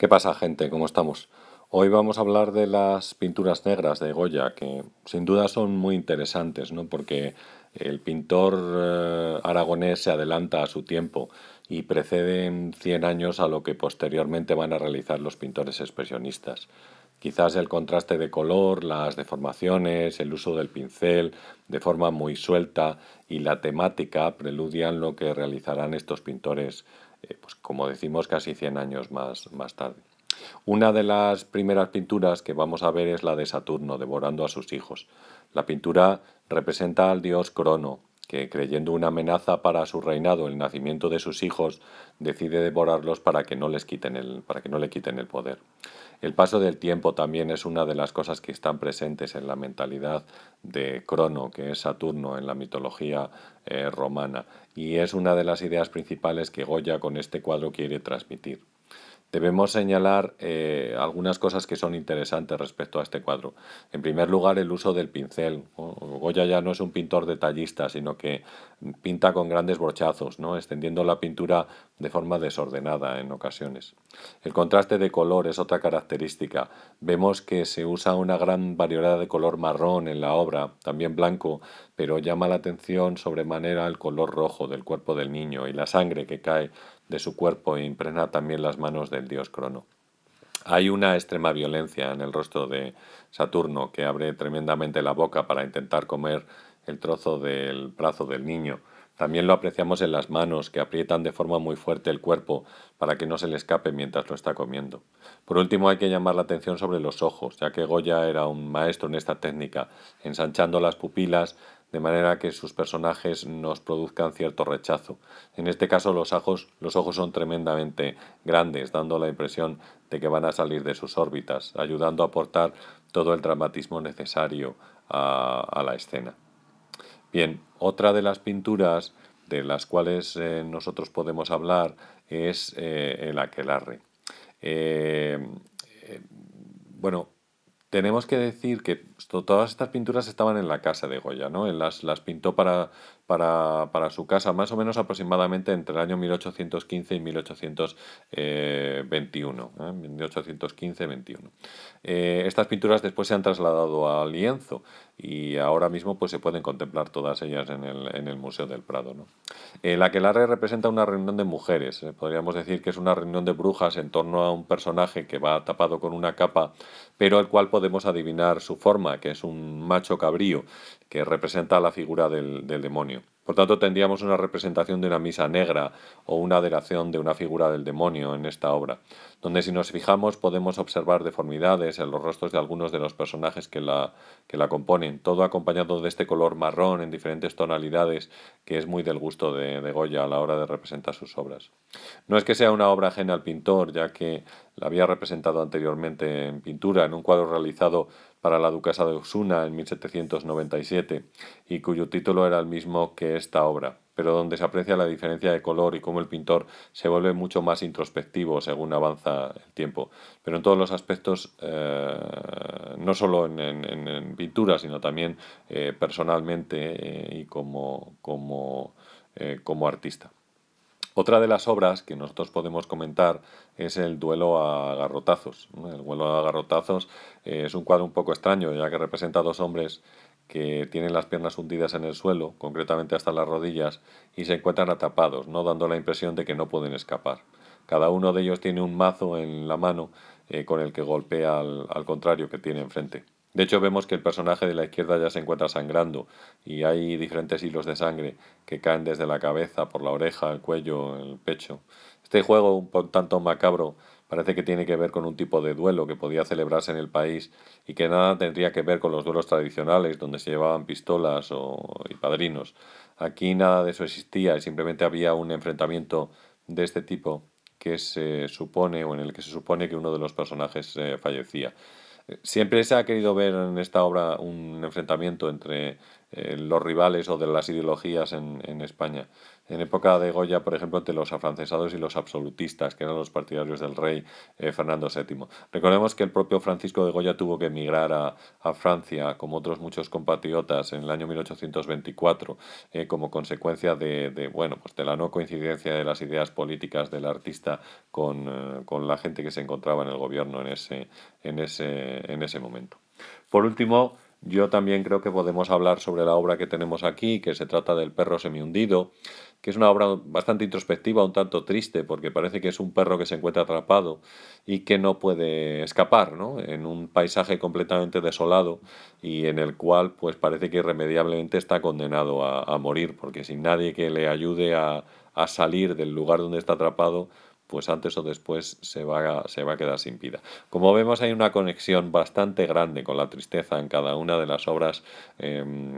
¿Qué pasa gente? ¿Cómo estamos? Hoy vamos a hablar de las pinturas negras de Goya, que sin duda son muy interesantes, ¿no? porque el pintor eh, aragonés se adelanta a su tiempo y preceden 100 años a lo que posteriormente van a realizar los pintores expresionistas. Quizás el contraste de color, las deformaciones, el uso del pincel de forma muy suelta y la temática preludian lo que realizarán estos pintores eh, pues como decimos, casi 100 años más, más tarde. Una de las primeras pinturas que vamos a ver es la de Saturno devorando a sus hijos. La pintura representa al dios Crono, que creyendo una amenaza para su reinado el nacimiento de sus hijos, decide devorarlos para que no les quiten para que no le quiten el poder. El paso del tiempo también es una de las cosas que están presentes en la mentalidad de Crono, que es Saturno en la mitología eh, romana, y es una de las ideas principales que Goya con este cuadro quiere transmitir. Debemos señalar eh, algunas cosas que son interesantes respecto a este cuadro. En primer lugar, el uso del pincel. Goya ya no es un pintor detallista, sino que pinta con grandes brochazos, ¿no? extendiendo la pintura de forma desordenada en ocasiones. El contraste de color es otra característica. Vemos que se usa una gran variedad de color marrón en la obra, también blanco, pero llama la atención sobremanera el color rojo del cuerpo del niño y la sangre que cae de su cuerpo e impregna también las manos del dios Crono. Hay una extrema violencia en el rostro de Saturno que abre tremendamente la boca para intentar comer el trozo del brazo del niño. También lo apreciamos en las manos, que aprietan de forma muy fuerte el cuerpo para que no se le escape mientras lo está comiendo. Por último, hay que llamar la atención sobre los ojos, ya que Goya era un maestro en esta técnica, ensanchando las pupilas de manera que sus personajes nos produzcan cierto rechazo. En este caso los ojos, los ojos son tremendamente grandes, dando la impresión de que van a salir de sus órbitas, ayudando a aportar todo el dramatismo necesario a, la escena. Bien, otra de las pinturas de las cuales eh, nosotros podemos hablar es eh, el aquelarre. Eh, bueno, tenemos que decir que todas estas pinturas estaban en la casa de Goya, ¿no? las, las pintó para, para, su casa, más o menos aproximadamente entre el año 1815 y 1821. 1815 1815-21. estas pinturas después se han trasladado a lienzo y ahora mismo pues, se pueden contemplar todas ellas en el, Museo del Prado. ¿no? Eh, la que representa una reunión de mujeres, eh, podríamos decir que es una reunión de brujas en torno a un personaje que va tapado con una capa, pero el cual podemos adivinar su forma, que es un macho cabrío, que representa la figura del, demonio. Por tanto, tendríamos una representación de una misa negra o una adoración de una figura del demonio en esta obra, donde si nos fijamos podemos observar deformidades en los rostros de algunos de los personajes que la, que la componen, todo acompañado de este color marrón en diferentes tonalidades que es muy del gusto de, de Goya a la hora de representar sus obras. No es que sea una obra ajena al pintor, ya que la había representado anteriormente en pintura, en un cuadro realizado para la duquesa de Osuna en 1797, y cuyo título era el mismo que esta obra, pero donde se aprecia la diferencia de color y cómo el pintor se vuelve mucho más introspectivo según avanza el tiempo. Pero en todos los aspectos, eh, no solo en, pintura, sino también eh, personalmente eh, y como artista. Otra de las obras que nosotros podemos comentar es el duelo a garrotazos. El duelo a garrotazos eh, es un cuadro un poco extraño, ya que representa a dos hombres que tienen las piernas hundidas en el suelo, concretamente hasta las rodillas, y se encuentran atrapados, no dando la impresión de que no pueden escapar. Cada uno de ellos tiene un mazo en la mano eh, con el que golpea al contrario que tiene enfrente. De hecho, vemos que el personaje de la izquierda ya se encuentra sangrando y hay diferentes hilos de sangre que caen desde la cabeza, por la oreja, el cuello, el pecho. Este juego, un tanto macabro, parece que tiene que ver con un tipo de duelo que podía celebrarse en el país y que nada tendría que ver con los duelos tradicionales donde se llevaban pistolas o, y padrinos. Aquí nada de eso existía y simplemente había un enfrentamiento de este tipo que se supone o en el que se supone que uno de los personajes eh, fallecía. Siempre se ha querido ver en esta obra un enfrentamiento entre eh, los rivales o de las ideologías en, en España en época de Goya, por ejemplo, entre los afrancesados y los absolutistas, que eran los partidarios del rey eh, Fernando VII. Recordemos que el propio Francisco de Goya tuvo que emigrar a, Francia, como otros muchos compatriotas, en el año 1824, eh, como consecuencia de, de, bueno, pues de la no coincidencia de las ideas políticas del artista con, eh, con la gente que se encontraba en el gobierno en ese, en ese, en ese momento. Por último, yo también creo que podemos hablar sobre la obra que tenemos aquí, que se trata del perro semihundido, que es una obra bastante introspectiva, un tanto triste, porque parece que es un perro que se encuentra atrapado y que no puede escapar, ¿no? En un paisaje completamente desolado y en el cual, pues parece que irremediablemente está condenado a, a morir, porque sin nadie que le ayude a, a salir del lugar donde está atrapado, pues antes o después se va, a, se va a quedar sin vida. Como vemos hay una conexión bastante grande con la tristeza en cada una de las obras, em,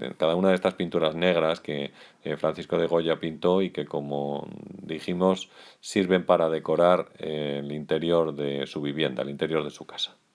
en cada una de estas pinturas negras que eh, Francisco de Goya pintó y que como dijimos sirven para decorar eh, el interior de su vivienda, el interior de su casa.